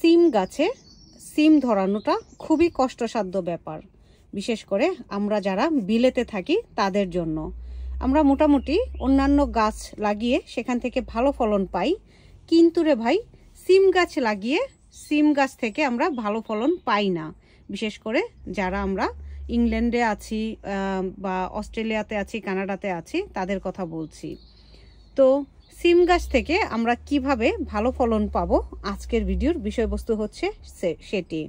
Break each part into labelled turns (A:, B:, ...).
A: সিম গাছে সিম ধরানোটা খুবই কষ্টসাধ্য ব্যাপার বিশেষ করে আমরা যারা বিলেতে থাকি তাদের জন্য আমরা মোটামুটি অন্যান্য গাছ লাগিয়ে সেখান থেকে ভালো ফলন পাই কিন্তু রে ভাই সিম গাছ লাগিয়ে সিম গাছ থেকে আমরা ভালো ফলন পাই না বিশেষ করে যারা আমরা ইংল্যান্ডে আছি বা অস্ট্রেলিয়াতে আছি কানাডাতে আছি তাদের কথা বলছি তো সিম গাছ থেকে আমরা কিভাবে ভালো ফলন পাব আজকের ভিডিওর বিষয়বস্তু হচ্ছে সেটি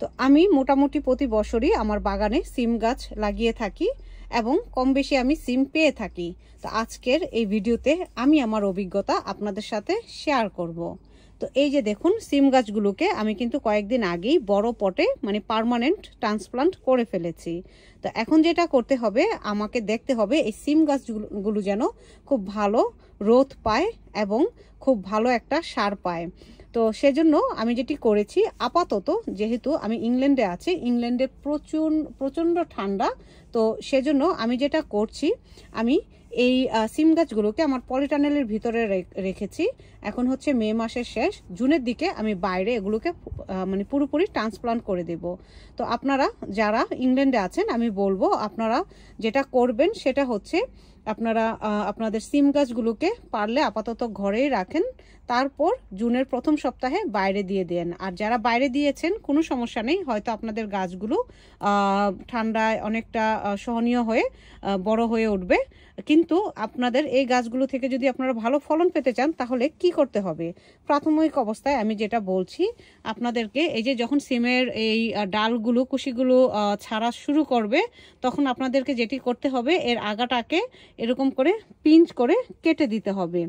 A: তো আমি মোটামুটি প্রতি বছরই আমার বাগানে সিম গাছ লাগিয়ে থাকি এবং কম বেশি আমি সিম পেয়ে থাকি তো আজকের এই ভিডিওতে আমি আমার অভিজ্ঞতা আপনাদের সাথে শেয়ার করব। তো এই যে দেখুন সিম গাছগুলোকে আমি কিন্তু কয়েকদিন আগেই বড় পটে মানে পারমানেন্ট ট্রান্সপ্লান্ট করে ফেলেছি তো এখন যেটা করতে হবে আমাকে দেখতে হবে এই সিম গাছগুলো যেন খুব ভালো রোধ পায় এবং খুব ভালো একটা সার পায় তো সেজন্য আমি যেটি করেছি আপাতত যেহেতু আমি ইংল্যান্ডে আছি ইংল্যান্ডে প্রচুর প্রচণ্ড ঠান্ডা তো সেজন্য আমি যেটা করছি আমি এই সিম গাছগুলোকে আমার পলিটানেলের ভিতরে রেখেছি এখন হচ্ছে মে মাসের শেষ জুনের দিকে আমি বাইরে এগুলোকে মানে পুরোপুরি ট্রান্সপ্লান্ট করে দেব তো আপনারা যারা ইংল্যান্ডে আছেন আমি বলবো আপনারা যেটা করবেন সেটা হচ্ছে আপনারা আপনাদের সিম গাছগুলোকে পারলে আপাতত ঘরেই রাখেন তারপর জুনের প্রথম সপ্তাহে বাইরে দিয়ে দেন আর যারা বাইরে দিয়েছেন কোনো সমস্যা নেই হয়তো আপনাদের গাছগুলো ঠান্ডায় অনেকটা সহনীয় হয়ে বড় হয়ে উঠবে কিন্তু আপনাদের এই গাছগুলো থেকে যদি আপনারা ভালো ফলন পেতে চান তাহলে কি করতে হবে প্রাথমিক অবস্থায় আমি যেটা বলছি আপনাদেরকে এই যে যখন সিমের এই ডালগুলো কুশিগুলো ছাড়া শুরু করবে তখন আপনাদেরকে যেটি করতে হবে এর আগাটাকে এরকম করে পিঞ্চ করে কেটে দিতে হবে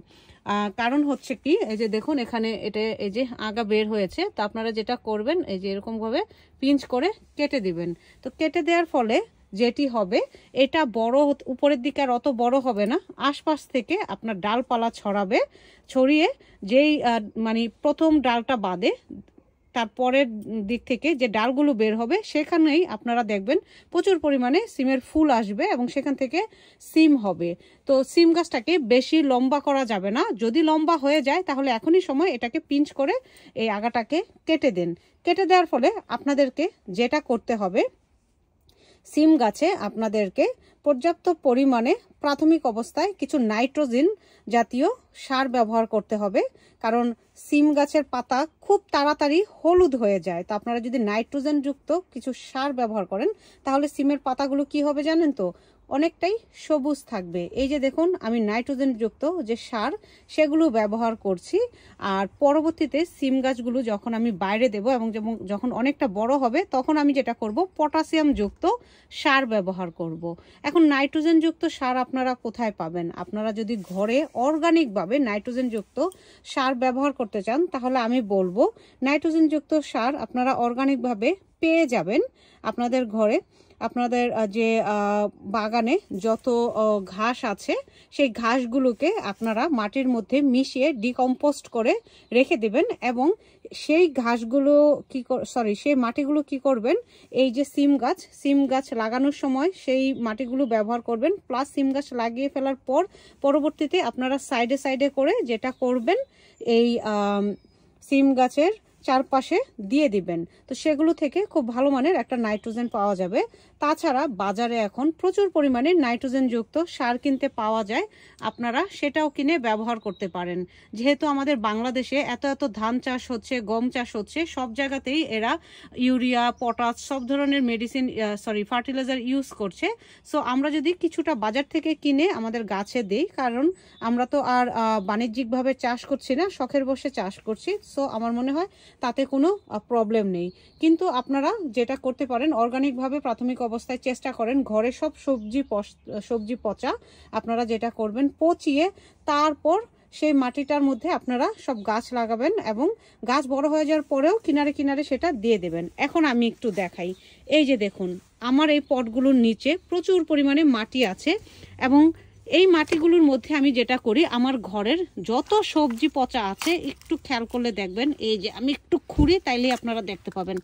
A: কারণ হচ্ছে কি এই যে দেখুন এখানে এটা এই যে আগা বের হয়েছে তো আপনারা যেটা করবেন এই যে এরকমভাবে পিঞ্চ করে কেটে দিবেন তো কেটে দেওয়ার ফলে যেটি হবে এটা বড় উপরের দিকে আর অত বড় হবে না আশপাশ থেকে আপনার ডালপালা ছড়াবে ছড়িয়ে যেই মানে প্রথম ডালটা বাদে তারপরের দিক থেকে যে ডালগুলো বের হবে সেখানেই আপনারা দেখবেন প্রচুর পরিমাণে সিমের ফুল আসবে এবং সেখান থেকে সিম হবে তো সিম গাছটাকে বেশি লম্বা করা যাবে না যদি লম্বা হয়ে যায় তাহলে এখনই সময় এটাকে পিঞ্চ করে এই আগাটাকে কেটে দেন কেটে দেওয়ার ফলে আপনাদেরকে যেটা করতে হবে সিম গাছে আপনাদেরকে পর্যাপ্ত পরিমাণে প্রাথমিক অবস্থায় কিছু নাইট্রোজেন জাতীয় সার ব্যবহার করতে হবে কারণ সিম গাছের পাতা খুব তাড়াতাড়ি হলুদ হয়ে যায় তো আপনারা যদি নাইট্রোজেনযুক্ত কিছু সার ব্যবহার করেন তাহলে সিমের পাতাগুলো কি হবে জানেন তো অনেকটাই সবুজ থাকবে এই যে দেখুন আমি নাইট্রোজেনযুক্ত যে সার সেগুলো ব্যবহার করছি আর পরবর্তীতে সিম গাছগুলো যখন আমি বাইরে দেব এবং যখন অনেকটা বড় হবে তখন আমি যেটা করব পটাশিয়ামযুক্ত সার ব্যবহার করব। এখন নাইট্রোজেনযুক্ত সার আপনারা কোথায় পাবেন আপনারা যদি ঘরে অর্গানিকভাবে নাইট্রোজেনযুক্ত সার ব্যবহার করতে চান তাহলে আমি বলবো নাইট্রোজেনযুক্ত সার আপনারা অর্গানিকভাবে পেয়ে যাবেন আপনাদের ঘরে আপনাদের যে বাগানে যত ঘাস আছে সেই ঘাসগুলোকে আপনারা মাটির মধ্যে মিশিয়ে ডিকম্পোস্ট করে রেখে দেবেন এবং সেই ঘাসগুলো কি সরি সেই মাটিগুলো কি করবেন এই যে সিম গাছ সিম গাছ লাগানোর সময় সেই মাটিগুলো ব্যবহার করবেন প্লাস সিম গাছ লাগিয়ে ফেলার পর পরবর্তীতে আপনারা সাইডে সাইডে করে যেটা করবেন এই সিম গাছের চারপাশে দিয়ে দিবেন তো সেগুলো থেকে খুব ভালো মানের একটা নাইট্রোজেন পাওয়া যাবে তাছাড়া বাজারে এখন প্রচুর পরিমাণে নাইট্রোজেনযুক্ত সার কিনতে পাওয়া যায় আপনারা সেটাও কিনে ব্যবহার করতে পারেন যেহেতু আমাদের বাংলাদেশে এত এত ধান চাষ হচ্ছে গম চাষ হচ্ছে সব জায়গাতেই এরা ইউরিয়া পটাশ সব ধরনের মেডিসিন সরি ফার্টিলাইজার ইউজ করছে সো আমরা যদি কিছুটা বাজার থেকে কিনে আমাদের গাছে দিই কারণ আমরা তো আর বাণিজ্যিকভাবে চাষ করছি না শখের বসে চাষ করছি সো আমার মনে হয় তাতে কোনো প্রবলেম নেই কিন্তু আপনারা যেটা করতে পারেন অর্গানিকভাবে প্রাথমিক অবস্থায় চেষ্টা করেন ঘরে সব সবজি সবজি পচা আপনারা যেটা করবেন পচিয়ে তারপর সেই মাটিটার মধ্যে আপনারা সব গাছ লাগাবেন এবং গাছ বড় হয়ে যাওয়ার পরেও কিনারে কিনারে সেটা দিয়ে দেবেন এখন আমি একটু দেখাই এই যে দেখুন আমার এই পটগুলোর নিচে প্রচুর পরিমাণে মাটি আছে এবং এই মাটিগুলোর মধ্যে আমি যেটা করি আমার ঘরের যত সবজি পচা আছে একটু খেয়াল করলে দেখবেন এই যে আমি একটু খুঁড়ি তাইলে আপনারা দেখতে পাবেন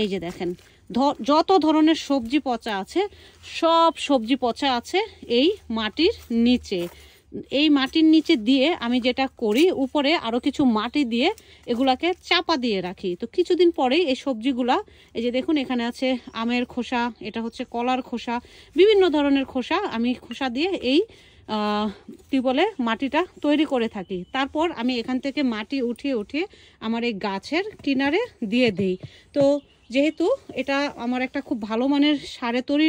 A: এই যে দেখেন যত ধরনের সবজি পচা আছে সব সবজি পচা আছে এই মাটির নিচে এই মাটির নিচে দিয়ে আমি যেটা করি উপরে আরও কিছু মাটি দিয়ে এগুলাকে চাপা দিয়ে রাখি তো কিছুদিন পরেই এই সবজিগুলা এই যে দেখুন এখানে আছে আমের খোসা এটা হচ্ছে কলার খোসা বিভিন্ন ধরনের খোসা আমি খোসা দিয়ে এই কি বলে মাটিটা তৈরি করে থাকি তারপর আমি এখান থেকে মাটি উঠিয়ে উঠিয়ে আমার এই গাছের কিনারে দিয়ে দিই তো যেহেতু এটা আমার একটা খুব ভালো মানের সারে তৈরি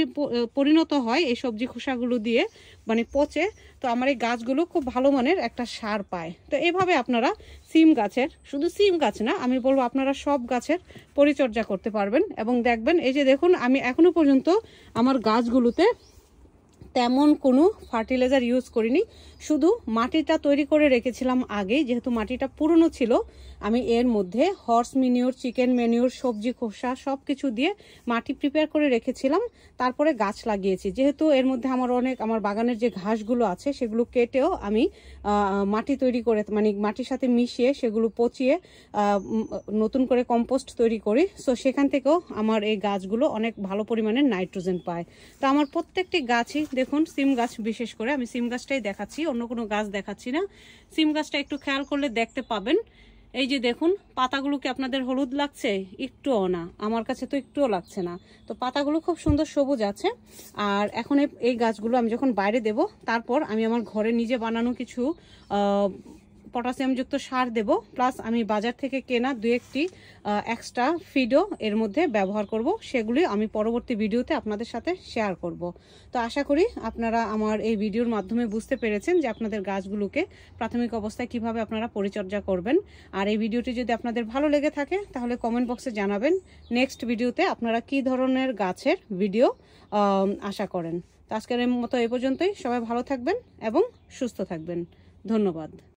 A: পরিণত হয় এই সবজি খোসাগুলো দিয়ে মানে পচে তো আমার এই গাছগুলো খুব ভালো মানের একটা সার পায় তো এভাবে আপনারা সিম গাছের শুধু সিম গাছ না আমি বলবো আপনারা সব গাছের পরিচর্যা করতে পারবেন এবং দেখবেন এই যে দেখুন আমি এখনও পর্যন্ত আমার গাছগুলোতে তেমন কোনো ফার্টিলাইজার ইউজ করিনি শুধু মাটিটা তৈরি করে রেখেছিলাম আগে যেহেতু মাটিটা পুরনো ছিল আমি এর মধ্যে হর্স মিনিওর চিকেন মেনিওর সবজি খোসা সব কিছু দিয়ে মাটি প্রিপেয়ার করে রেখেছিলাম তারপরে গাছ লাগিয়েছি যেহেতু এর মধ্যে আমার অনেক আমার বাগানের যে ঘাসগুলো আছে সেগুলো কেটেও আমি মাটি তৈরি করে মানে মাটির সাথে মিশিয়ে সেগুলো পচিয়ে নতুন করে কম্পোস্ট তৈরি করি সো সেখান থেকেও আমার এই গাছগুলো অনেক ভালো পরিমাণে নাইট্রোজেন পায় তো আমার প্রত্যেকটি গাছই দেখুন সিম গাছ বিশেষ করে আমি সিম গাছটাই দেখাচ্ছি অন্য কোনো গাছ দেখাচ্ছি না সিম গাছটা একটু খেয়াল করলে দেখতে পাবেন এই যে দেখুন পাতাগুলো কি আপনাদের হলুদ লাগছে একটুও না আমার কাছে তো একটুও লাগছে না তো পাতাগুলো খুব সুন্দর সবুজ আছে আর এখন এই গাছগুলো আমি যখন বাইরে দেব তারপর আমি আমার ঘরে নিজে বানানো কিছু পটাশিয়ামযুক্ত সার দেব প্লাস আমি বাজার থেকে কেনা দু একটি এক্সট্রা ফিডও এর মধ্যে ব্যবহার করব সেগুলি আমি পরবর্তী ভিডিওতে আপনাদের সাথে শেয়ার করব তো আশা করি আপনারা আমার এই ভিডিওর মাধ্যমে বুঝতে পেরেছেন যে আপনাদের গাছগুলোকে প্রাথমিক অবস্থায় কিভাবে আপনারা পরিচর্যা করবেন আর এই ভিডিওটি যদি আপনাদের ভালো লেগে থাকে তাহলে কমেন্ট বক্সে জানাবেন নেক্সট ভিডিওতে আপনারা কি ধরনের গাছের ভিডিও আশা করেন তো আজকের মতো এ পর্যন্তই সবাই ভালো থাকবেন এবং সুস্থ থাকবেন ধন্যবাদ